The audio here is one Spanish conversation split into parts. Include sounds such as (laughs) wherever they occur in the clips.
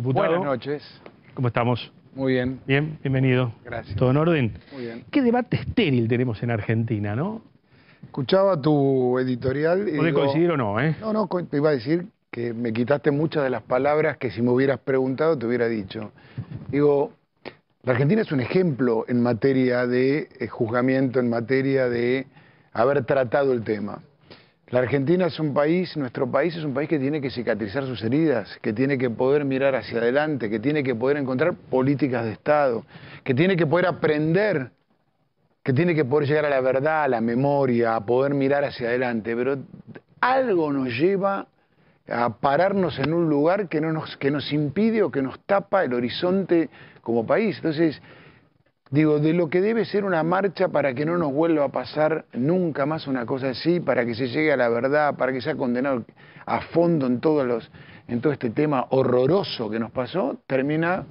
Buenas noches. ¿Cómo estamos? Muy bien. Bien, bienvenido. Gracias. ¿Todo en orden? Muy bien. ¿Qué debate estéril tenemos en Argentina, no? Escuchaba tu editorial. Y ¿Puede coincidir o no, eh? No, no, te iba a decir que me quitaste muchas de las palabras que si me hubieras preguntado te hubiera dicho. Digo, la Argentina es un ejemplo en materia de eh, juzgamiento, en materia de haber tratado el tema. La Argentina es un país, nuestro país es un país que tiene que cicatrizar sus heridas, que tiene que poder mirar hacia adelante, que tiene que poder encontrar políticas de Estado, que tiene que poder aprender, que tiene que poder llegar a la verdad, a la memoria, a poder mirar hacia adelante. Pero algo nos lleva a pararnos en un lugar que, no nos, que nos impide o que nos tapa el horizonte como país. Entonces, digo, de lo que debe ser una marcha para que no nos vuelva a pasar nunca más una cosa así, para que se llegue a la verdad, para que sea condenado a fondo en todos los, en todo este tema horroroso que nos pasó, termina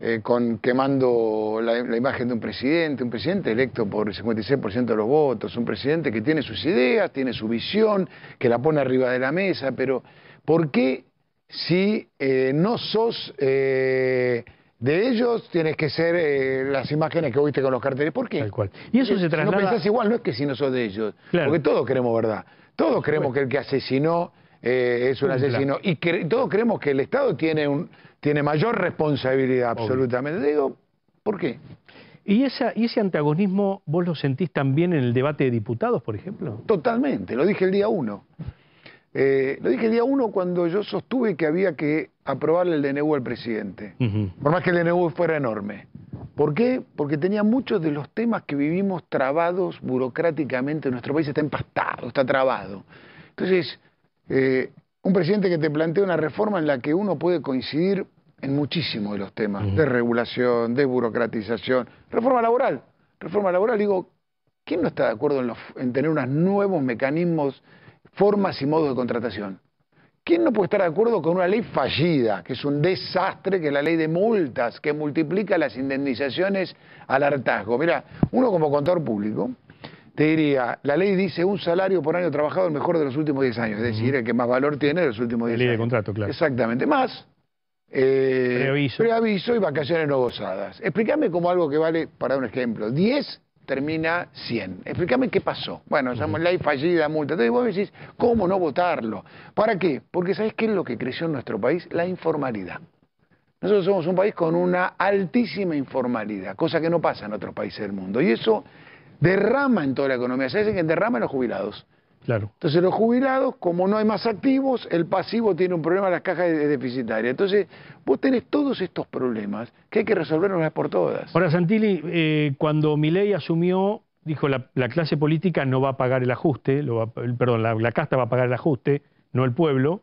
eh, con quemando la, imagen de un presidente, un presidente electo por el 56% de los votos, un presidente que tiene sus ideas, tiene su visión, que la pone arriba de la mesa, pero ¿por qué si eh, no sos eh, de ellos tienes que ser eh, las imágenes que viste con los carteles. ¿Por qué? cual. Y eso se eh, traslada... no pensás igual, no es que si no sos de ellos. Porque todos creemos verdad. Todos creemos que el que asesinó eh, es un asesino. Y todos creemos que el Estado tiene, un, tiene mayor responsabilidad, absolutamente. Digo, ¿por qué? ¿Y, ¿Y ese antagonismo vos lo sentís también en el debate de diputados, por ejemplo? Totalmente, lo dije el día uno. Eh, lo dije el día uno cuando yo sostuve que había que aprobarle el DNU al presidente, por más que el DNU fuera enorme. ¿Por qué? Porque tenía muchos de los temas que vivimos trabados burocráticamente. Nuestro país está empastado, está trabado. Entonces, eh, un presidente que te plantea una reforma en la que uno puede coincidir en muchísimos de los temas, de regulación, de burocratización, reforma laboral. Reforma laboral, digo, ¿quién no está de acuerdo en tener unos nuevos mecanismos formas y modos de contratación. ¿Quién no puede estar de acuerdo con una ley fallida, que es un desastre, que es la ley de multas, que multiplica las indemnizaciones al hartazgo? Mira, uno como contador público te diría, la ley dice un salario por año trabajado el mejor de los últimos 10 años, es decir, el que más valor tiene de los últimos 10 años. ley de contrato, claro. Exactamente, más eh, preaviso. y vacaciones no gozadas. Explícame como algo que vale, para un ejemplo, 10 termina 100. Explícame qué pasó. Bueno, la ley fallida, multa. Entonces vos decís, ¿cómo no votarlo? ¿Para qué? Porque ¿sabés qué es lo que creció en nuestro país? La informalidad. Nosotros somos un país con una altísima informalidad, cosa que no pasa en otros países del mundo. Y eso derrama en toda la economía. dice que derrama en los jubilados? Entonces los jubilados, como no hay más activos, el pasivo tiene un problema, las cajas de deficitaria. Entonces vos tenés todos estos problemas que hay que una vez por todas. Ahora, Santilli, eh, cuando Milei asumió, dijo la, clase política no va a pagar el ajuste, perdón, la, casta va a pagar el ajuste, no el pueblo.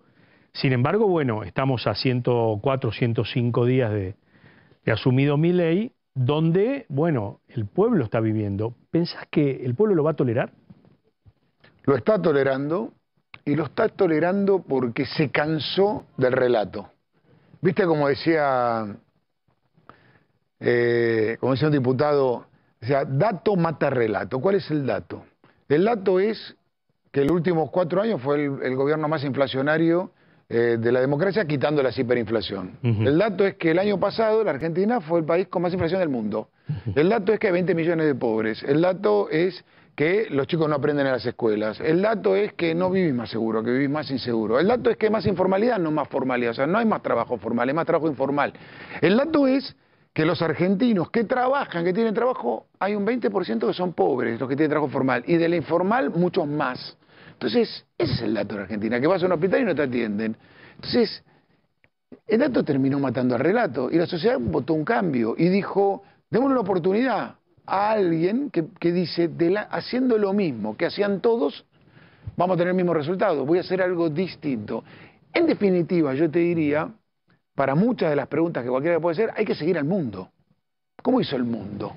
Sin embargo, bueno, estamos a 104, 105 días de, de asumido Milei, donde, bueno, el pueblo está viviendo. ¿Pensás que el pueblo lo va a tolerar? Lo está tolerando y lo está tolerando porque se cansó del relato. ¿Viste como decía, eh, como decía un diputado? O sea, dato mata relato. ¿Cuál es el dato? El dato es que los últimos cuatro años fue el, gobierno más inflacionario eh, de la democracia, quitando la hiperinflación. El dato es que el año pasado la Argentina fue el país con más inflación del mundo. El dato es que hay 20 millones de pobres. El dato es que los chicos no aprenden en las escuelas. El dato es que no vivís más seguro, que vivís más inseguro. El dato es que hay más informalidad, no más formalidad. O sea, no hay más trabajo formal, hay más trabajo informal. El dato es que los argentinos que trabajan, que tienen trabajo, hay un 20% que son pobres, los que tienen trabajo formal. Y de la informal, muchos más. Entonces, ese es el dato de Argentina, que vas a un hospital y no te atienden. Entonces, el dato terminó matando al relato y la sociedad votó un cambio y dijo, démosle una oportunidad, a alguien que, dice, haciendo lo mismo que hacían todos, vamos a tener el mismo resultado, voy a hacer algo distinto. En definitiva, yo te diría, para muchas de las preguntas que cualquiera puede hacer, hay que seguir al mundo. ¿Cómo hizo el mundo?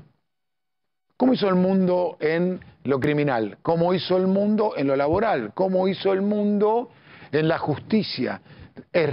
¿Cómo hizo el mundo en lo criminal? ¿Cómo hizo el mundo en lo laboral? ¿Cómo hizo el mundo en la justicia? ¿Es,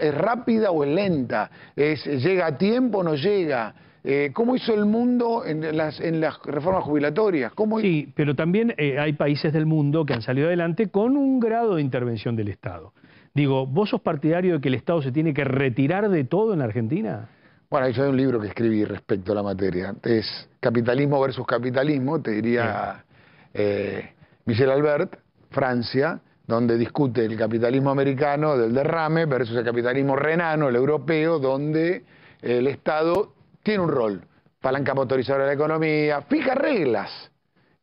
es rápida o es lenta? ¿Llega a tiempo o no llega? Eh, ¿Cómo hizo el mundo en las, en las reformas jubilatorias? Sí, pero también eh, hay países del mundo que han salido adelante con un grado de intervención del Estado. Digo, ¿vos sos partidario de que el Estado se tiene que retirar de todo en Argentina? Bueno, yo hay un libro que escribí respecto a la materia. Es Capitalismo versus Capitalismo, te diría eh, Michel Albert, Francia, donde discute el capitalismo americano del derrame versus el capitalismo renano, el europeo, donde el Estado tiene un rol. Palanca motorizadora de la economía, fija reglas.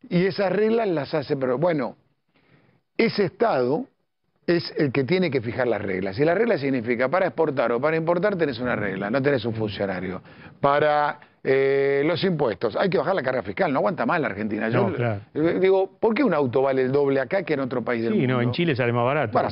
Y esas reglas las hace, pero bueno, ese Estado es el que tiene que fijar las reglas. Y las reglas significa, para exportar o para importar tenés una regla, no tenés un funcionario. Para eh, los impuestos. Hay que bajar la carga fiscal, no aguanta más la Argentina. Yo digo, ¿por qué un auto vale el doble acá que en otro país del mundo? Sí, no, en Chile sale más barato. Bueno,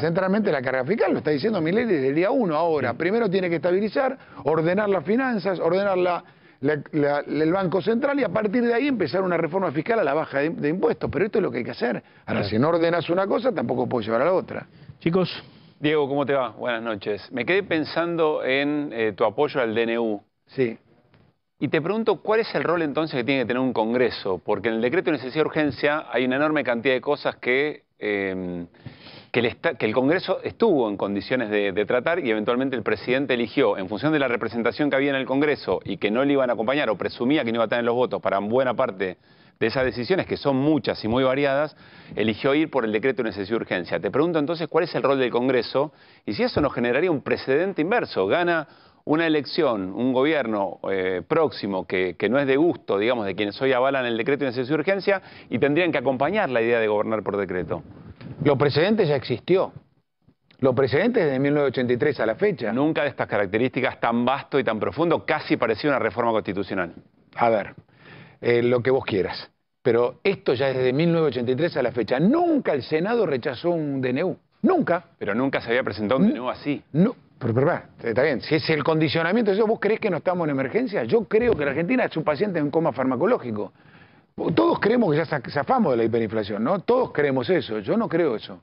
centralmente la, carga fiscal, lo está diciendo Milei desde el día uno ahora. Primero tiene que estabilizar, ordenar las finanzas, ordenar la, el Banco Central y a partir de ahí empezar una reforma fiscal a la baja de, impuestos. Pero esto es lo que hay que hacer. Ahora, si no ordenas una cosa, tampoco puedes llevar a la otra. Chicos. Diego, ¿cómo te va? Buenas noches. Me quedé pensando en eh, tu apoyo al DNU. Sí. Y te pregunto, ¿cuál es el rol entonces que tiene que tener un Congreso? Porque en el decreto de necesidad de urgencia hay una enorme cantidad de cosas que, em, que, el, Congreso estuvo en condiciones de, tratar y eventualmente el presidente eligió, en función de la representación que había en el Congreso y que no le iban a acompañar o presumía que no iba a tener los votos para buena parte de esas decisiones, que son muchas y muy variadas, eligió ir por el decreto de necesidad de urgencia. Te pregunto entonces, ¿cuál es el rol del Congreso? Y si eso nos generaría un precedente inverso, gana una elección, un gobierno eh, próximo que, no es de gusto, digamos, de quienes hoy avalan el decreto de necesidad urgencia y tendrían que acompañar la idea de gobernar por decreto. Lo precedente ya existió. Lo precedente desde 1983 a la fecha. Nunca de estas características tan vasto y tan profundo, casi parecía una reforma constitucional. A ver, eh, lo que vos quieras. Pero esto ya desde 1983 a la fecha. Nunca el Senado rechazó un DNU. Nunca. Pero nunca se había presentado un DNU así. No, pero, está bien, si es el condicionamiento, ¿vos crees que no estamos en emergencia? Yo creo que la Argentina es un paciente en coma farmacológico. Todos creemos que ya zafamos de la hiperinflación, ¿no? Todos creemos eso, yo no creo eso.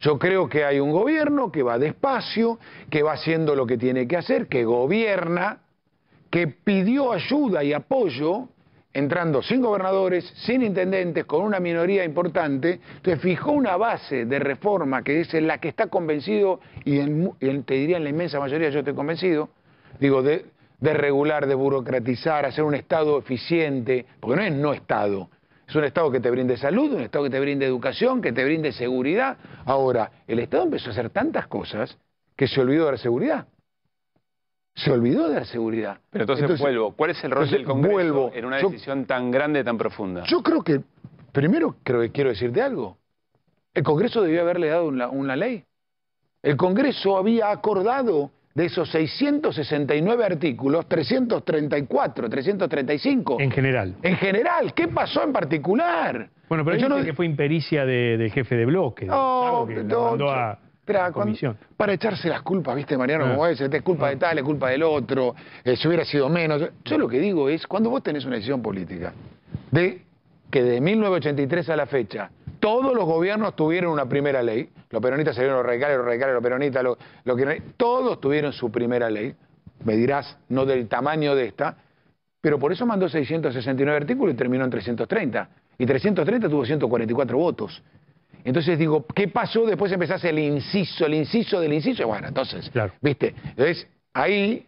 Yo creo que hay un gobierno que va despacio, que va haciendo lo que tiene que hacer, que gobierna, que pidió ayuda y apoyo entrando sin gobernadores, sin intendentes, con una minoría importante, entonces fijó una base de reforma que es la que está convencido, y en, te diría en la inmensa mayoría yo estoy convencido, digo, de, de regular, de burocratizar, hacer un Estado eficiente, porque no es no Estado, es un Estado que te brinde salud, un Estado que te brinde educación, que te brinde seguridad. Ahora, el Estado empezó a hacer tantas cosas que se olvidó de la seguridad se olvidó de la seguridad. Pero entonces, vuelvo, ¿cuál es el rol del Congreso en una decisión tan grande, tan profunda? Yo creo que, primero creo que quiero decirte algo. El Congreso debió haberle dado una, ley. El Congreso había acordado de esos 669 artículos, 334, 335. En general. En general. ¿Qué pasó en particular? Bueno, pero, yo no... que fue impericia del jefe de bloque. No, para echarse las culpas, ¿viste, Mariano? como ah. es, es culpa de ah. tal, es culpa del otro, eh, si hubiera sido menos. Yo, lo que digo es, cuando vos tenés una decisión política de que de 1983 a la fecha todos los gobiernos tuvieron una primera ley, los peronistas salieron los radicales, los radicales, los peronistas, Todos tuvieron su primera ley, me dirás, no del tamaño de esta, pero por eso mandó 669 artículos y terminó en 330. Y 330 tuvo 144 votos. Entonces digo, ¿qué pasó? Después empezás el inciso, el inciso del inciso. Bueno, entonces, ¿viste? Entonces, ahí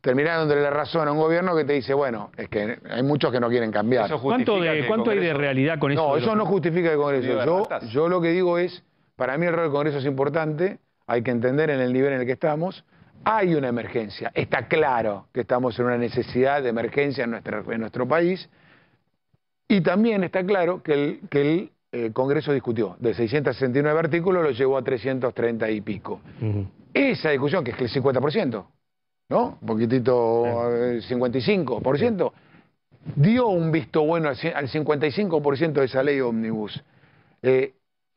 terminaron de la razón a un gobierno que te dice, bueno, es que hay muchos que no quieren cambiar. ¿Cuánto, hay de realidad con eso? No, eso no justifica el Congreso. Yo, lo que digo es, para mí el rol del Congreso es importante, hay que entender en el nivel en el que estamos, hay una emergencia, está claro que estamos en una necesidad de emergencia en, nuestro país, y también está claro que el el Congreso discutió. De 669 artículos lo llevó a 330 y pico. Esa discusión, que es el 50%, ¿no? Un poquitito, 55%, eh, dio un visto bueno al, 55% de esa ley ómnibus. Eh,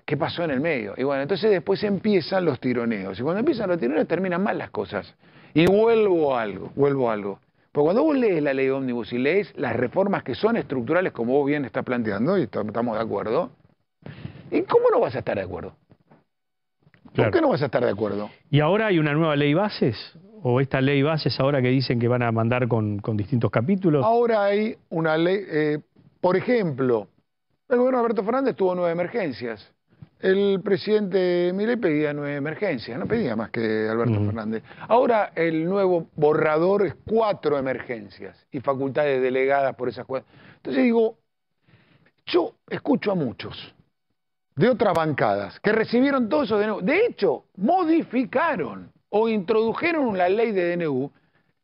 ¿Qué pasó en el medio? Y bueno, entonces después empiezan los tironeos. Y cuando empiezan los tironeos terminan mal las cosas. Y vuelvo a algo, vuelvo a algo. Porque cuando vos lees la ley ómnibus y lees las reformas que son estructurales, como vos bien estás planteando, y estamos de acuerdo, ¿Y cómo no vas a estar de acuerdo? ¿Por qué no vas a estar de acuerdo? ¿Y ahora hay una nueva ley bases? ¿O esta ley bases ahora que dicen que van a mandar con, distintos capítulos? Ahora hay una ley, eh, por ejemplo, el gobierno de Alberto Fernández tuvo nueve emergencias. El presidente Milei pedía nueve emergencias, no pedía más que Alberto Fernández. Ahora el nuevo borrador es cuatro emergencias y facultades delegadas por esas cuatro. Entonces digo, yo escucho a muchos de otras bancadas que recibieron todo eso DNU. De hecho, modificaron o introdujeron la ley de DNU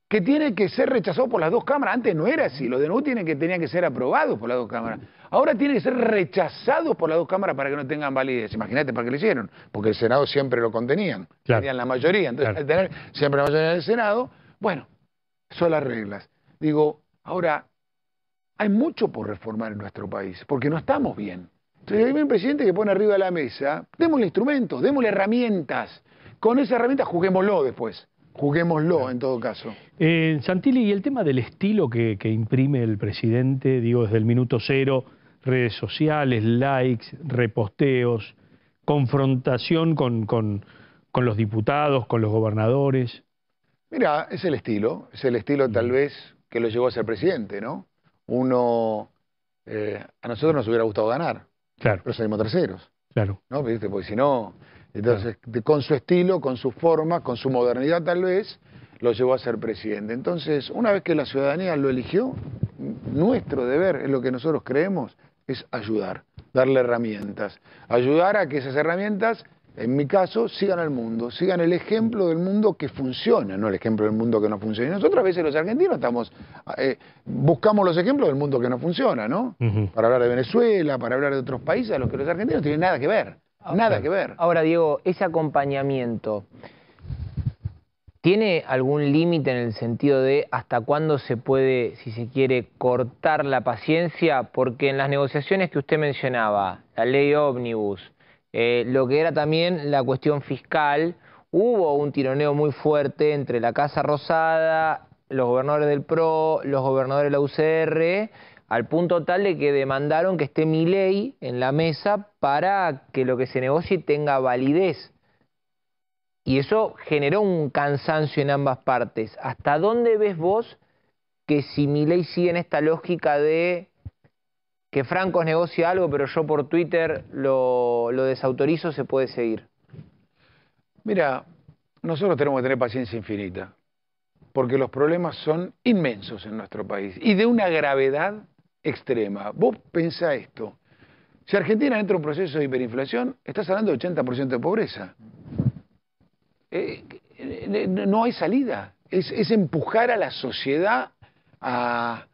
que tiene que ser rechazado por las dos cámaras. Antes no era así, los DNU tienen que, tenían que ser aprobados por las dos cámaras. Ahora tienen que ser rechazados por las dos cámaras para que no tengan validez. Imagínate para qué lo hicieron, porque el Senado siempre lo contenían, tenían la mayoría. Entonces, al tener siempre la mayoría el Senado, bueno, son las reglas. Digo, ahora, hay mucho por reformar en nuestro país, porque no estamos bien si hay un presidente que pone arriba de la mesa, démosle instrumentos, démosle herramientas. Con esa herramienta juguémoslo después. Juguémoslo en todo caso. Eh, Santilli, y el tema del estilo que, imprime el presidente, digo, desde el minuto cero, redes sociales, likes, reposteos, confrontación con, los diputados, con los gobernadores. Mira, es el estilo, es el estilo tal vez que lo llevó a ser presidente, ¿no? Uno, eh, a nosotros nos hubiera gustado ganar, claro. los salimos terceros. Claro. ¿no? Porque pues si no, entonces con su estilo, con su forma, con su modernidad tal vez, lo llevó a ser presidente. Entonces, una vez que la ciudadanía lo eligió, nuestro deber, es lo que nosotros creemos, es ayudar, darle herramientas, ayudar a que esas herramientas en mi caso, sigan al mundo, sigan el ejemplo del mundo que funciona, no el ejemplo del mundo que no funciona. Y nosotros a veces los argentinos estamos, eh, buscamos los ejemplos del mundo que no funciona, ¿no? Para hablar de Venezuela, para hablar de otros países a los que los argentinos tienen nada que ver, ah, nada que ver. Ahora, Diego, ese acompañamiento, ¿tiene algún límite en el sentido de hasta cuándo se puede, si se quiere, cortar la paciencia? Porque en las negociaciones que usted mencionaba, la ley ómnibus, eh, lo que era también la cuestión fiscal. Hubo un tironeo muy fuerte entre la Casa Rosada, los gobernadores del PRO, los gobernadores de la UCR, al punto tal de que demandaron que esté mi ley en la mesa para que lo que se negocie tenga validez. Y eso generó un cansancio en ambas partes. ¿Hasta dónde ves vos que si mi ley sigue en esta lógica de que Franco negocie algo, pero yo por Twitter lo, desautorizo, se puede seguir? Mira, nosotros tenemos que tener paciencia infinita, porque los problemas son inmensos en nuestro país y de una gravedad extrema. Vos pensá esto. Si Argentina entra en un proceso de hiperinflación, estás hablando de 80% de pobreza. Eh, no hay salida. Es, empujar a la sociedad a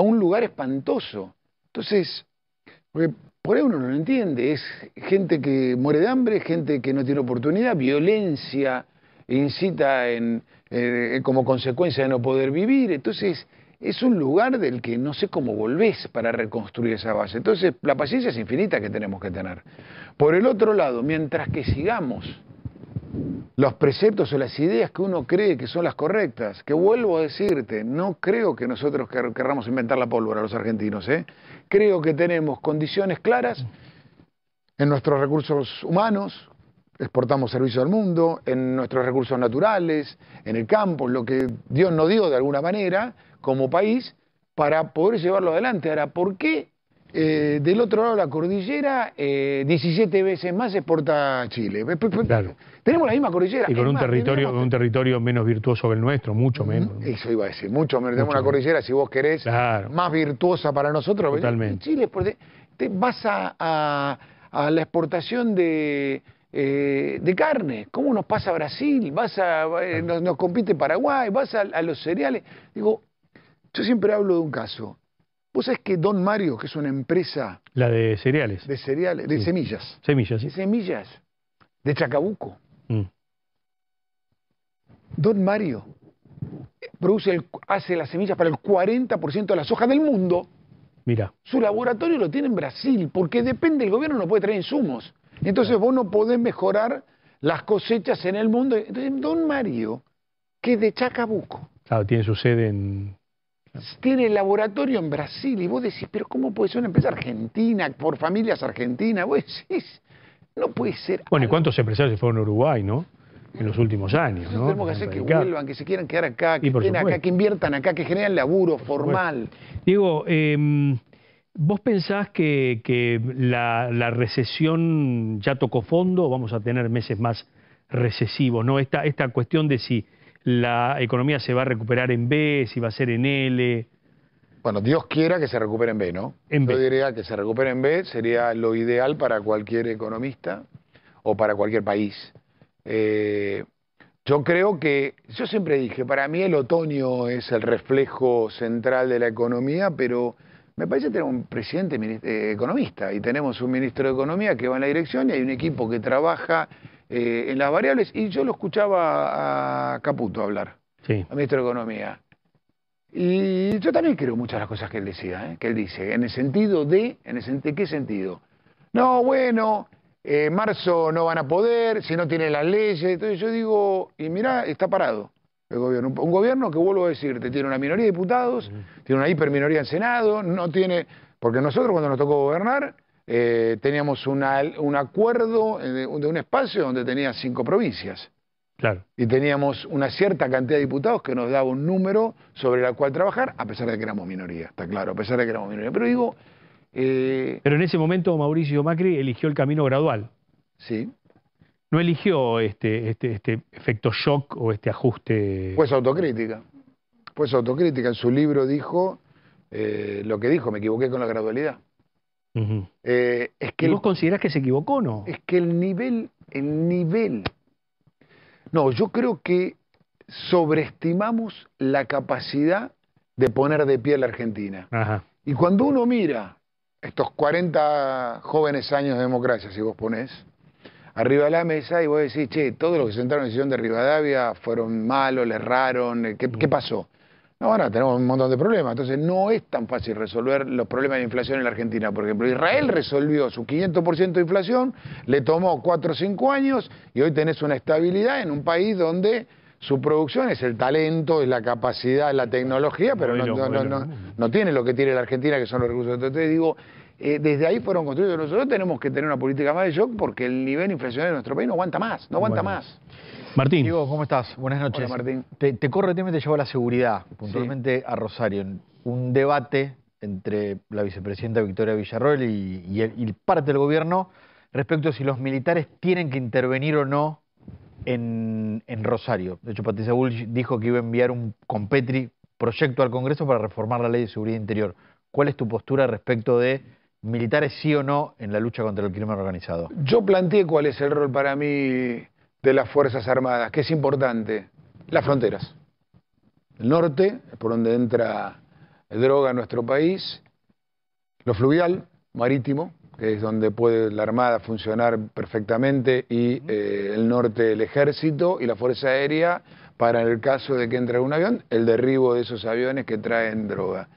un lugar espantoso. Entonces, porque por ahí uno no lo entiende, es gente que muere de hambre, gente que no tiene oportunidad, violencia incita en, eh, eh, como consecuencia de no poder vivir, entonces es un lugar del que no sé cómo volvés para reconstruir esa base. Entonces, la paciencia es infinita que tenemos que tener. Por el otro lado, mientras que sigamos los preceptos o las ideas que uno cree que son las correctas. Que vuelvo a decirte, no creo que nosotros querramos inventar la pólvora los argentinos. ¿eh? Creo que tenemos condiciones claras en nuestros recursos humanos, exportamos servicios al mundo, en nuestros recursos naturales, en el campo, lo que Dios nos dio de alguna manera como país para poder llevarlo adelante. Ahora, ¿por qué eh, del otro lado de la cordillera, 17 eh, veces más exporta Chile. Tenemos la misma cordillera. Y con un, territorio, un territorio menos virtuoso que el nuestro, mucho menos. Eso iba a decir, mucho menos. tenemos una cordillera, si vos querés, más virtuosa para nosotros. Totalmente. Chile, te vas a, a, la exportación de... Eh, carne. ¿Cómo nos pasa Brasil? Vas a, ah. nos, compite Paraguay, vas a, a, los cereales. Digo, yo siempre hablo de un caso. Vos sabés que Don Mario, que es una empresa... La de cereales. De cereales, de semillas. Semillas, sí. De semillas, de Chacabuco. Mm. Don Mario produce hace las semillas para el 40% de las hojas del mundo. Mira. Su laboratorio lo tiene en Brasil, porque depende, el gobierno no puede traer insumos. Entonces vos no podés mejorar las cosechas en el mundo. Entonces, Don Mario, que es de Chacabuco. Claro, tiene su sede en tiene el laboratorio en Brasil y vos decís, pero ¿cómo puede ser una empresa argentina, por familias argentinas? Vos decís, no puede ser. Bueno, ¿y cuántos empresarios se fueron a Uruguay, no? En los últimos años, Tenemos que hacer que vuelvan, que se quieran quedar acá, que estén acá, que inviertan acá, que generen laburo formal. Diego, em, ¿vos pensás que, la, recesión ya tocó fondo? o ¿Vamos a tener meses más recesivos? ¿No? Esta, esta cuestión de si la economía se va a recuperar en B, si va a ser en L. Bueno, Dios quiera que se recupere en B, ¿no? En Yo diría que se recupere en B sería lo ideal para cualquier economista o para cualquier país. Eh, yo creo que, yo siempre dije, para mí el otoño es el reflejo central de la economía, pero me parece que tenemos un presidente eh, economista y tenemos un ministro de Economía que va en la dirección y hay un equipo que trabaja eh, en las variables, y yo lo escuchaba a Caputo hablar, a ministro de Economía. Y yo también creo muchas de las cosas que él decía, ¿eh? que él dice, en el sentido de, en el sentido, ¿qué sentido? No, bueno, en eh, marzo no van a poder, si no tienen las leyes, entonces yo digo, y mirá, está parado el gobierno. Un, gobierno que vuelvo a decirte, tiene una minoría de diputados, tiene una hiperminoría en Senado, no tiene, porque nosotros cuando nos tocó gobernar, eh, teníamos un acuerdo eh, de, un espacio donde tenía cinco provincias. Claro. Y teníamos una cierta cantidad de diputados que nos daba un número sobre el cual trabajar, a pesar de que éramos minoría, está claro, a pesar de que éramos minoría. Pero digo... Eh, Pero en ese momento Mauricio Macri eligió el camino gradual. Sí. No eligió este, este, este efecto shock o este ajuste... Pues autocrítica. Pues autocrítica. En su libro dijo lo que dijo, me equivoqué con la gradualidad. Eh, es que ¿Y vos que se equivocó o no? Es que el nivel, nivel. No, yo creo que sobreestimamos la capacidad de poner de pie a la Argentina. Y cuando uno mira estos 40 jóvenes años de democracia, si vos ponés, arriba de la mesa y vos decís, che, todos los que se entraron en decisión de Rivadavia fueron malos, le erraron, eh, ¿qué, ¿qué pasó? Ahora tenemos un montón de problemas, entonces no es tan fácil resolver los problemas de inflación en la Argentina. Por ejemplo, Israel resolvió su 500% de inflación, le tomó 4 o 5 años y hoy tenés una estabilidad en un país donde su producción es el talento, es la capacidad, es la tecnología, pero no, no tiene lo que tiene la Argentina, que son los recursos. te digo, eh, desde ahí fueron construidos. Nosotros tenemos que tener una política más de shock porque el nivel inflacionario de nuestro país no aguanta más, no aguanta más. Martín. Diego, ¿cómo estás? Buenas noches. Hola, Martín. Te, corre el tema y te llevo la seguridad, puntualmente a Rosario. Un debate entre la vicepresidenta Victoria Villarroel y, parte del gobierno respecto a si los militares tienen que intervenir o no en, Rosario. De hecho, Patricia Bullrich dijo que iba a enviar un competri proyecto al Congreso para reformar la ley de seguridad interior. ¿Cuál es tu postura respecto de militares sí o no en la lucha contra el crimen organizado? Yo planteé cuál es el rol para mí de las Fuerzas Armadas, que es importante. Las fronteras. El norte, por donde entra droga en nuestro país, lo fluvial, marítimo, que es donde puede la Armada funcionar perfectamente, y eh, el norte el ejército y la Fuerza Aérea para el caso de que entre un avión, el derribo de esos aviones que traen droga.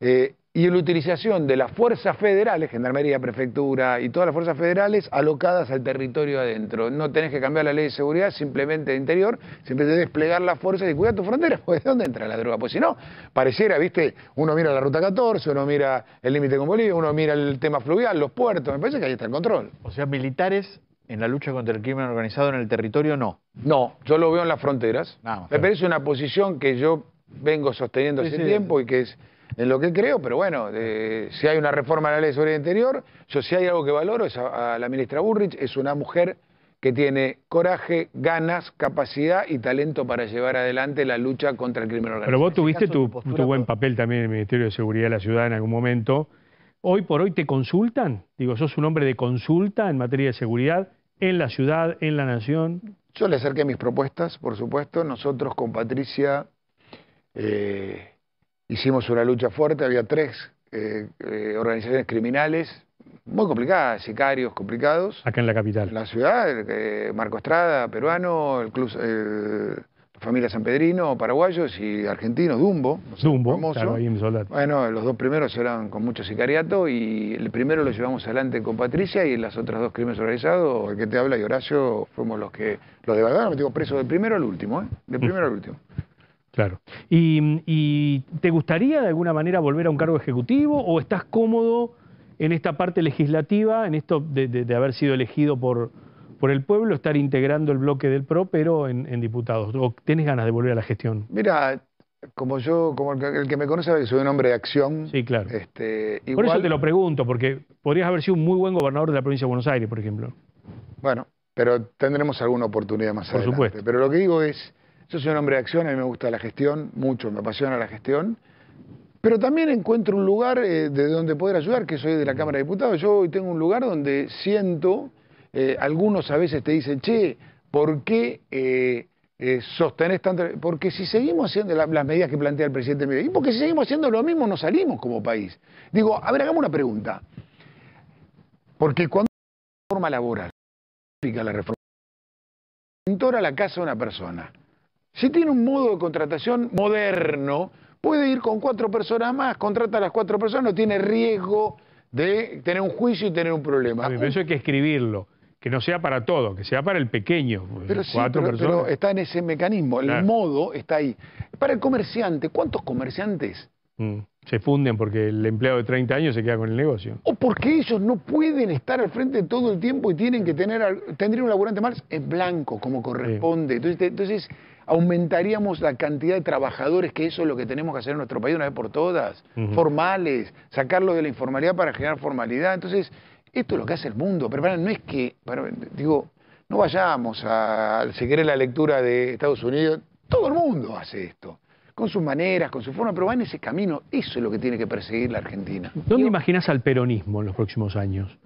Eh, y la utilización de las fuerzas federales, Gendarmería, Prefectura y todas las fuerzas federales alocadas al territorio adentro. No tenés que cambiar la ley de seguridad, simplemente de interior, simplemente desplegar las fuerzas y cuidar tus fronteras, (laughs) Pues ¿de dónde entra la droga? Pues si no, pareciera, viste, uno mira la ruta 14, uno mira el límite con Bolivia, uno mira el tema fluvial, los puertos, me parece que ahí está el control. O sea, militares en la lucha contra el crimen organizado en el territorio, no. No, yo lo veo en las fronteras. me parece una posición que yo vengo sosteniendo hace tiempo y que es en lo que creo, pero bueno, eh, si hay una reforma a la ley de seguridad interior, yo si hay algo que valoro es a, la ministra Burrich, es una mujer que tiene coraje, ganas, capacidad y talento para llevar adelante la lucha contra el crimen organizado. Pero vos este tuviste tu, buen papel también en el Ministerio de Seguridad de la Ciudad en algún momento. Hoy por hoy te consultan, digo, sos un hombre de consulta en materia de seguridad en la ciudad, en la nación. Yo le acerqué mis propuestas, por supuesto. Nosotros con Patricia eh, Hicimos una lucha fuerte, había tres eh, eh, organizaciones criminales muy complicadas, sicarios complicados. Acá en la capital. la ciudad, eh, Marco Estrada, peruano, el club, la familia San Pedrino, paraguayos y argentinos, Dumbo. Dumbo, Claro, Bueno, los dos primeros eran con mucho sicariato y el primero lo llevamos adelante con Patricia y las otras dos crímenes organizados, el que te habla y Horacio, fuimos los que, los de nos metimos presos del primero al último, ¿eh? Del mm. primero al último. Claro. ¿Y, te gustaría de alguna manera volver a un cargo ejecutivo o estás cómodo en esta parte legislativa, en esto de, haber sido elegido por, por el pueblo, estar integrando el bloque del PRO, pero en, diputados? ¿O tienes ganas de volver a la gestión? Mira, como yo, como el que me conoce soy un hombre de acción. Sí, claro. Este, Por eso te lo pregunto, porque podrías haber sido un muy buen gobernador de la provincia de Buenos Aires, por ejemplo. Bueno, pero tendremos alguna oportunidad más adelante. Por supuesto. Pero lo que digo es, yo soy un hombre de acción, a mí me gusta la gestión, mucho, me apasiona la gestión. Pero también encuentro un lugar eh, de donde poder ayudar, que soy de la Cámara de Diputados. Yo hoy tengo un lugar donde siento, eh, algunos a veces te dicen, che, ¿por qué eh, eh sostenés tanto? Porque si seguimos haciendo las medidas que plantea el presidente Miguel, y porque si seguimos haciendo lo mismo, no salimos como país. Digo, a ver, hagamos una pregunta. Porque cuando la reforma laboral, la reforma, la casa de una persona, si tiene un modo de contratación moderno, puede ir con cuatro personas más, contrata a las cuatro personas, no tiene riesgo de tener un juicio y tener un problema. pero eso hay que escribirlo, que no sea para todo, que sea para el pequeño. Pues, pero, está en ese mecanismo, el modo está ahí. Para el comerciante, ¿cuántos comerciantes? Mm, se funden porque el empleado de 30 años se queda con el negocio. O porque ellos no pueden estar al frente todo el tiempo y tienen que tener, tendrían un laburante más en blanco, como corresponde. entonces aumentaríamos la cantidad de trabajadores, que eso es lo que tenemos que hacer en nuestro país una vez por todas, formales, sacarlo de la informalidad para generar formalidad. Entonces, esto es lo que hace el mundo, pero no es que, digo, no vayamos a, seguir la lectura de Estados Unidos, todo el mundo hace esto con sus maneras, con su forma, pero va en ese camino. Eso es lo que tiene que perseguir la Argentina. ¿Dónde imaginas al peronismo en los próximos años?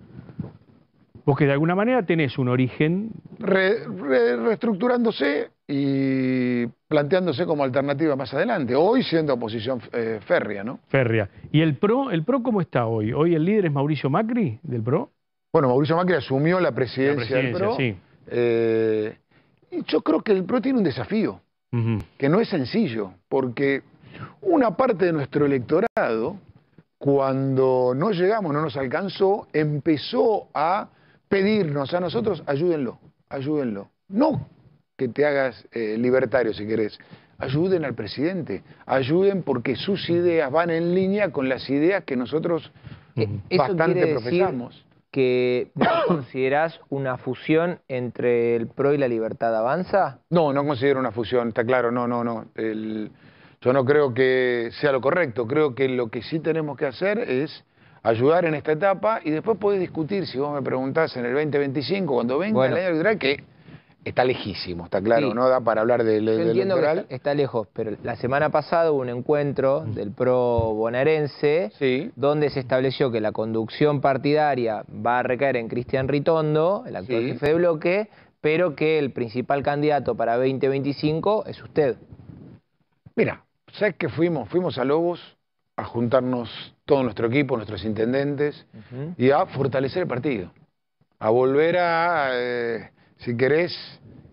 Porque de alguna manera tenés un origen... reestructurándose y planteándose como alternativa más adelante, hoy siendo oposición eh, férrea, ¿no? Férrea. ¿Y el PRO, el PRO cómo está hoy? ¿Hoy el líder es Mauricio Macri del PRO? Bueno, Mauricio Macri asumió la presidencia, del PRO. Eh, y yo creo que el PRO tiene un desafío, que no es sencillo, porque una parte de nuestro electorado, cuando no llegamos, no nos alcanzó, empezó a pedirnos a nosotros, ayúdenlo, ayúdenlo. No que te hagas eh, libertario si querés, ayuden al presidente, ayuden porque sus ideas van en línea con las ideas que nosotros eh, bastante profesamos. Decir que (coughs) considerás una fusión entre el PRO y la Libertad Avanza? No, no considero una fusión, está claro, no, no, no. yo no creo que sea lo correcto, creo que lo que sí tenemos que hacer es ayudar en esta etapa y después podés discutir, si vos me preguntás en el 2025, cuando venga el año electoral, que está lejísimo, está claro, no da para hablar del de, electoral. Está, lejos, pero la semana pasada hubo un encuentro del PRO bonaerense donde se estableció que la conducción partidaria va a recaer en Cristian Ritondo, el actual jefe de bloque, pero que el principal candidato para 2025 es usted. Mira, sé que fuimos? Fuimos a Lobos a juntarnos todo nuestro equipo, nuestros intendentes, y a fortalecer el partido, a volver a, eh, si querés,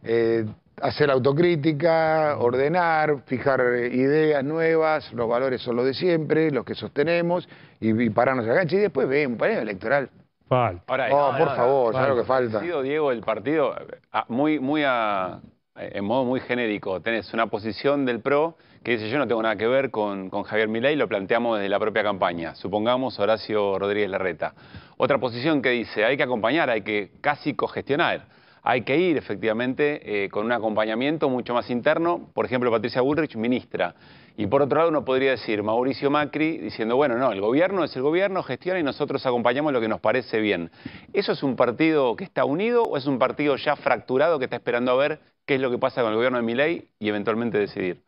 eh, hacer autocrítica, ordenar, fijar eh, ideas nuevas, los valores son los de siempre, los que sostenemos, y, para pararnos a la y después vemos, el electoral. Ahora, oh, por favor, ya lo que falta. Diego, el partido, eh, muy, muy a eh, en modo muy genérico, tenés una posición del PRO que dice yo no tengo nada que ver con, Javier Milei, lo planteamos desde la propia campaña, supongamos Horacio Rodríguez Larreta. Otra posición que dice hay que acompañar, hay que casi cogestionar, hay que ir efectivamente eh, con un acompañamiento mucho más interno, por ejemplo Patricia Bullrich, ministra. Y por otro lado uno podría decir Mauricio Macri diciendo, bueno, no, el gobierno es el gobierno, gestiona y nosotros acompañamos lo que nos parece bien. ¿Eso es un partido que está unido o es un partido ya fracturado que está esperando a ver qué es lo que pasa con el gobierno de Milei y eventualmente decidir.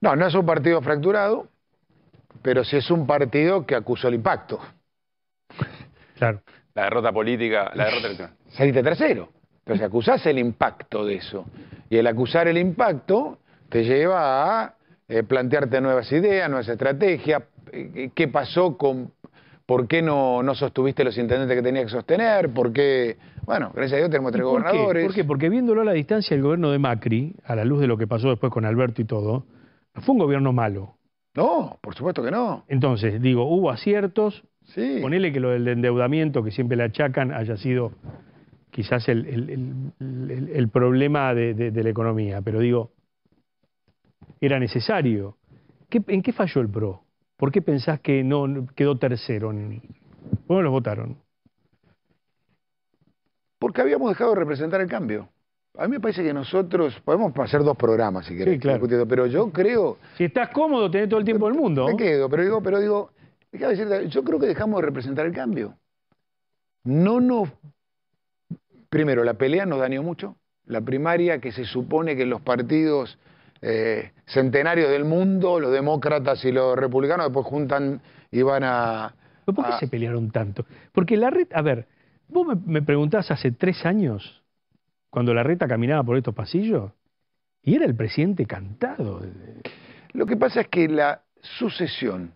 No, no es un partido fracturado, pero sí es un partido que acusó el impacto. Claro. La derrota política, la derrota electoral. (laughs) Saliste tercero. entonces acusás el impacto de eso. Y el acusar el impacto te lleva a eh, plantearte nuevas ideas, nuevas estrategias, eh, qué pasó con ¿Por qué no, sostuviste los intendentes que tenías que sostener? ¿Por qué? Bueno, gracias a Dios tenemos tres gobernadores. ¿Por qué? Porque viéndolo a la distancia el gobierno de Macri, a la luz de lo que pasó después con Alberto y todo, no fue un gobierno malo. No, por supuesto que no. Entonces, digo, hubo aciertos. Sí. Ponele que lo del endeudamiento que siempre le achacan haya sido quizás el, problema de la economía, pero digo, era necesario. ¿En qué falló el PRO? ¿Por qué pensás que no quedó tercero? ¿Cómo no los votaron? Porque habíamos dejado de representar el cambio. A mí me parece que nosotros podemos hacer dos programas si querés, pero yo creo. Si estás cómodo, tenés todo el tiempo del mundo. Me quedo, pero digo, pero digo, yo creo que dejamos de representar el cambio. No nos. Primero, la pelea nos dañó mucho. La primaria que se supone que los partidos eh, centenario del mundo, los demócratas y los republicanos después juntan y van a... ¿Por qué se pelearon tanto? Porque la reta, a ver, vos me, me, preguntás hace tres años, cuando la reta caminaba por estos pasillos, y era el presidente cantado. Lo que pasa es que la sucesión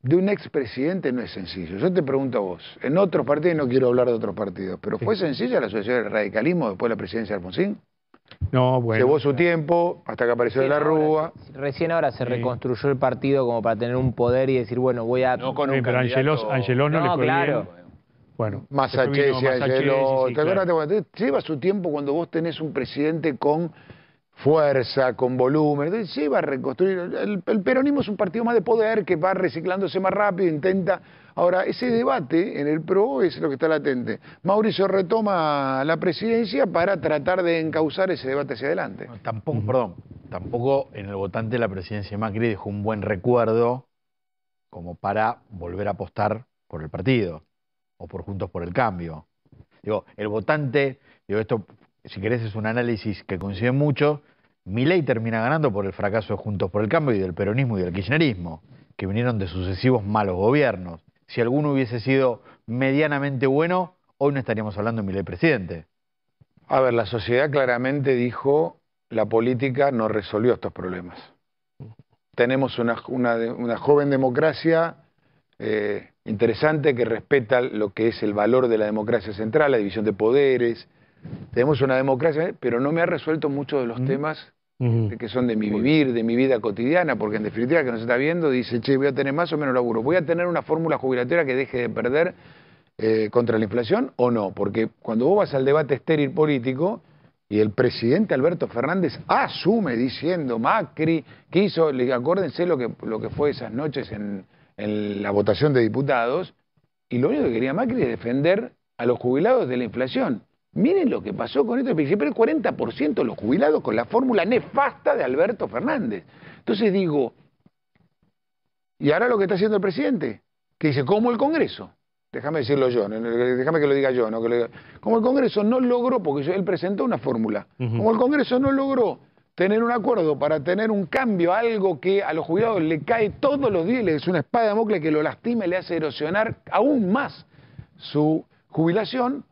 de un expresidente no es sencillo. Yo te pregunto a vos, en otros partidos, no quiero hablar de otros partidos, pero ¿fue sencilla la sucesión del radicalismo después de la presidencia de Alfonsín? Llevó su tiempo hasta que apareció la Rúa. Recién ahora se reconstruyó el partido como para tener un poder y decir, bueno, voy a... No con Angelos, Angelos no, le claro. Bueno, Masache, Angelos... Lleva su tiempo cuando vos tenés un presidente con fuerza, con volumen. Entonces, sí, va a reconstruir. El, peronismo es un partido más de poder que va reciclándose más rápido, intenta. Ahora, ese debate en el PRO es lo que está latente. Mauricio retoma la presidencia para tratar de encauzar ese debate hacia adelante. tampoco, perdón, tampoco en el votante la presidencia Macri dejó un buen recuerdo como para volver a apostar por el partido o por Juntos por el Cambio. Digo, el votante, digo, esto si querés, es un análisis que coincide mucho. Milei termina ganando por el fracaso de Juntos por el Cambio y del peronismo y del kirchnerismo, que vinieron de sucesivos malos gobiernos. Si alguno hubiese sido medianamente bueno, hoy no estaríamos hablando de Milei presidente. A ver, la sociedad claramente dijo, la política no resolvió estos problemas. Tenemos una, joven democracia eh, interesante que respeta lo que es el valor de la democracia central, la división de poderes, tenemos una democracia, ¿eh? pero no me ha resuelto muchos de los mm. temas que son de mi vivir, de mi vida cotidiana, porque en definitiva que nos está viendo dice, che, voy a tener más o menos laburo, voy a tener una fórmula jubilatoria que deje de perder eh, contra la inflación o no, porque cuando vos vas al debate estéril político y el presidente Alberto Fernández asume diciendo, Macri, que hizo, acuérdense lo que, lo que fue esas noches en la votación de diputados, y lo único que quería Macri es defender a los jubilados de la inflación. Miren lo que pasó con esto, pero el 40% de los jubilados con la fórmula nefasta de Alberto Fernández. Entonces digo, y ahora lo que está haciendo el presidente, que dice, como el Congreso, déjame decirlo yo, déjame que lo diga yo, no como el Congreso no logró, porque él presentó una fórmula, como el Congreso no logró tener un acuerdo para tener un cambio, algo que a los jubilados le cae todos los días, es una espada de Mocle que lo lastima y le hace erosionar aún más su jubilación,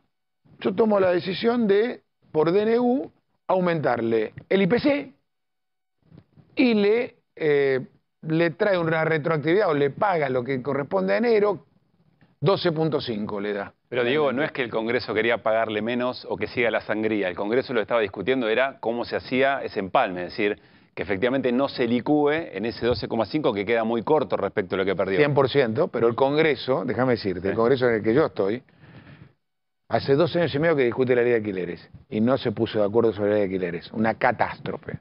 yo tomo la decisión de, por DNU, aumentarle el IPC y le, eh, le trae una retroactividad o le paga lo que corresponde a enero, 12.5 le da. Pero Diego, no es que el Congreso quería pagarle menos o que siga la sangría. El Congreso lo estaba discutiendo, era cómo se hacía ese empalme, es decir, que efectivamente no se licúe en ese 12,5 que queda muy corto respecto a lo que perdió. 100%, pero el Congreso, déjame decirte, el Congreso en el que yo estoy, Hace dos años y medio que discute la ley de alquileres y no se puso de acuerdo sobre la ley de alquileres. Una catástrofe.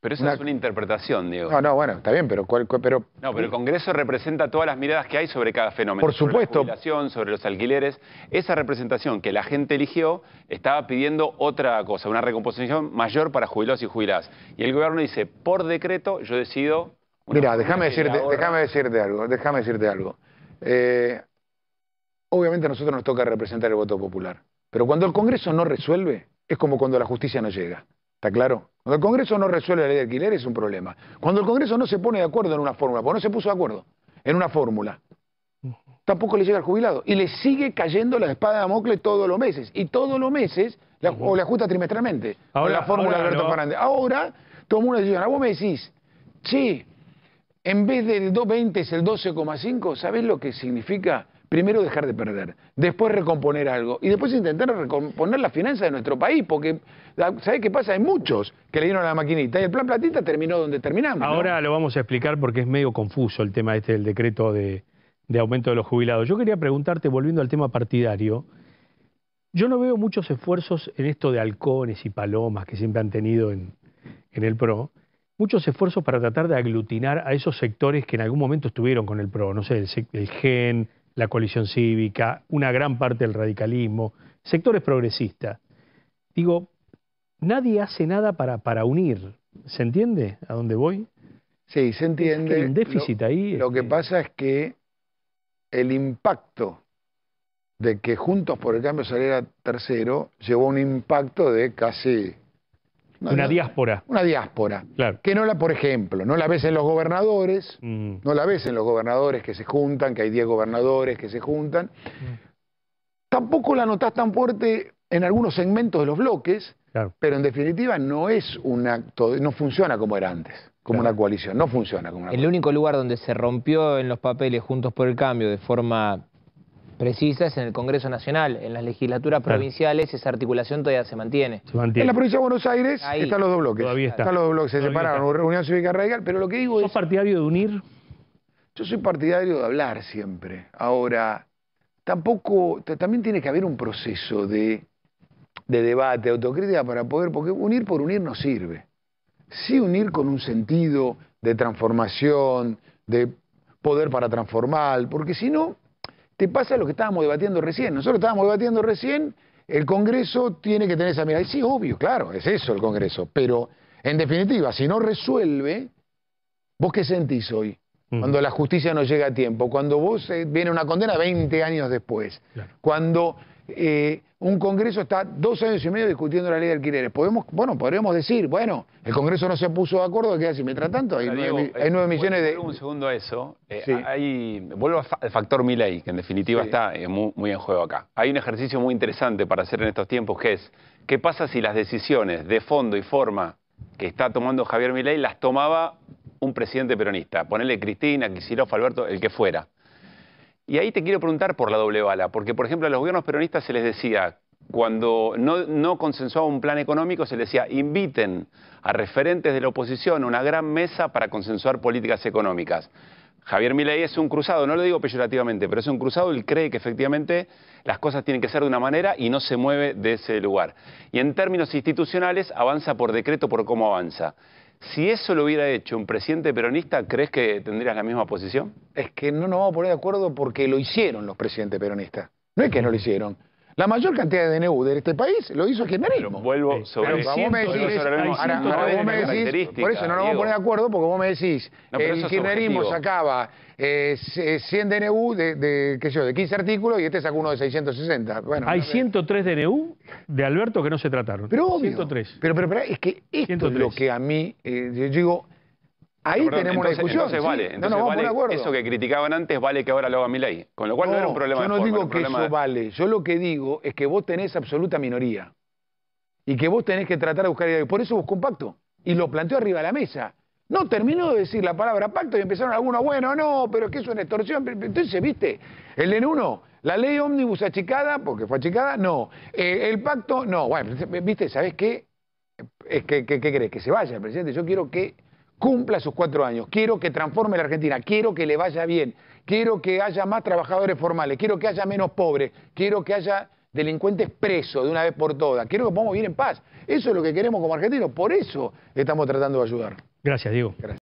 Pero esa es una interpretación, Diego. No, no, bueno, está bien, pero, pero... No, pero el Congreso representa todas las miradas que hay sobre cada fenómeno. Por supuesto. Sobre la sobre los alquileres. Esa representación que la gente eligió estaba pidiendo otra cosa, una recomposición mayor para jubilados y jubiladas. Y el gobierno dice, por decreto yo decido... Mira, déjame decirte, déjame decirte algo, déjame decirte algo. Eh, obviamente a nosotros nos toca representar el voto popular. Pero cuando el Congreso no resuelve, es como cuando la justicia no llega. ¿Está claro? Cuando el Congreso no resuelve la ley de alquiler es un problema. Cuando el Congreso no se pone de acuerdo en una fórmula, porque no se puso de acuerdo en una fórmula, tampoco le llega al jubilado. Y le sigue cayendo la espada de Damocles todos los meses. Y todos los meses, o le ajusta trimestralmente, ahora, la fórmula Alberto Fernández. Ahora, toma una decisión. A ah, vos me decís, sí, en vez del 2.20 es el 12,5, ¿sabés lo que significa primero dejar de perder, después recomponer algo y después intentar recomponer la finanzas de nuestro país, porque ah, ¿sabés qué pasa? Hay muchos que le dieron a la maquinita y el plan platita terminó donde terminamos. Ahora lo vamos a explicar porque es medio confuso el tema este del decreto de, aumento de los jubilados. Yo quería preguntarte, volviendo al tema partidario, yo no veo muchos esfuerzos en esto de halcones y palomas que siempre han tenido en, el PRO, muchos esfuerzos para tratar de aglutinar a esos sectores que en algún momento estuvieron con el PRO, no sé, el, el GEN, la coalición cívica, una gran parte del radicalismo, sectores progresistas. Digo, nadie hace nada para, para unir. ¿Se entiende a dónde voy? Sí, se entiende. En déficit ahí. Lo que pasa es que el impacto de que Juntos por el Cambio saliera tercero llevó un impacto de casi una diáspora. Una diáspora. Claro. Que no la, por ejemplo, no la ves en los gobernadores, mm. no la ves en los gobernadores que se juntan, que hay 10 gobernadores que se juntan. Mm. Tampoco la notás tan fuerte en algunos segmentos de los bloques, pero en definitiva no es un acto, no funciona como era antes, como una coalición, no funciona como una El único lugar donde se rompió en los papeles Juntos por el Cambio de forma precisas en el Congreso Nacional. En las legislaturas provinciales esa articulación todavía se mantiene. En la provincia de Buenos Aires están los dos bloques. Todavía Están los dos bloques, se separaron, Reunión Cívica Radical, pero lo que digo ¿Sos partidario de unir? Yo soy partidario de hablar siempre. Ahora, tampoco, también tiene que haber un proceso de, debate, autocrítica para poder, porque unir por unir no sirve. Sí unir con un sentido de transformación, de poder para transformar, porque si no, te pasa lo que estábamos debatiendo recién. Nosotros estábamos debatiendo recién, el Congreso tiene que tener esa mirada. Y sí, obvio, claro, es eso el Congreso. Pero, en definitiva, si no resuelve, ¿vos qué sentís hoy? Mm. Cuando la justicia no llega a tiempo, cuando vos eh, viene una condena 20 años después, cuando eh, un Congreso está dos años y medio discutiendo la ley de alquileres. Podemos, bueno, podríamos decir, bueno, el Congreso no se puso de acuerdo, ¿qué hace? Mientras tanto, hay, nueve, eh, millones de... Un segundo a eso. Eh, vuelvo al factor Milei, que en definitiva está eh, muy, en juego acá. Hay un ejercicio muy interesante para hacer en estos tiempos, que es, ¿qué pasa si las decisiones de fondo y forma que está tomando Javier Milei las tomaba un presidente peronista? Ponele Cristina, Kicillof, Alberto, el que fuera. Y ahí te quiero preguntar por la doble bala, porque por ejemplo a los gobiernos peronistas se les decía, cuando no, consensuaba un plan económico, se les decía, inviten a referentes de la oposición a una gran mesa para consensuar políticas económicas. Javier Milei es un cruzado, no lo digo peyorativamente, pero es un cruzado, y cree que efectivamente las cosas tienen que ser de una manera y no se mueve de ese lugar. Y en términos institucionales avanza por decreto por cómo avanza. Si eso lo hubiera hecho un presidente peronista, ¿crees que tendrías la misma posición? Es que no nos vamos a poner de acuerdo porque lo hicieron los presidentes peronistas. No es que no lo hicieron. La mayor cantidad de DNU de este país lo hizo el kirchnerismo. Vuelvo sobre vos me decís, por eso no nos vamos a poner de acuerdo porque vos me decís, el kirchnerismo sacaba 100 eh, eh, DNU de, de, qué 15 artículos y este sacó uno de 660. Bueno, Hay 103 DNU de Alberto que no se trataron. Pero obvio. Pero, es que esto es lo que a mí, eh, yo digo, Ahí tenemos una discusión. Entonces vale, eso que criticaban antes vale que ahora lo haga mi ley Con lo cual no, era un problema. Yo no digo que eso vale. Yo lo que digo es que vos tenés absoluta minoría y que vos tenés que tratar de buscar ideas. Por eso buscó un pacto y lo planteó arriba de la mesa. No terminó de decir la palabra pacto y empezaron algunos, bueno, no, pero es que es una extorsión. Entonces, viste, el en uno, la ley ómnibus achicada, porque fue achicada, no. Eh, el pacto, no. Bueno, viste, ¿sabés qué? Es que, ¿Qué crees? Que se vaya el presidente. Yo quiero que cumpla sus cuatro años, quiero que transforme la Argentina, quiero que le vaya bien, quiero que haya más trabajadores formales, quiero que haya menos pobres, quiero que haya delincuentes presos de una vez por todas, quiero que podamos vivir en paz. Eso es lo que queremos como argentinos, por eso estamos tratando de ayudar. Gracias, Diego.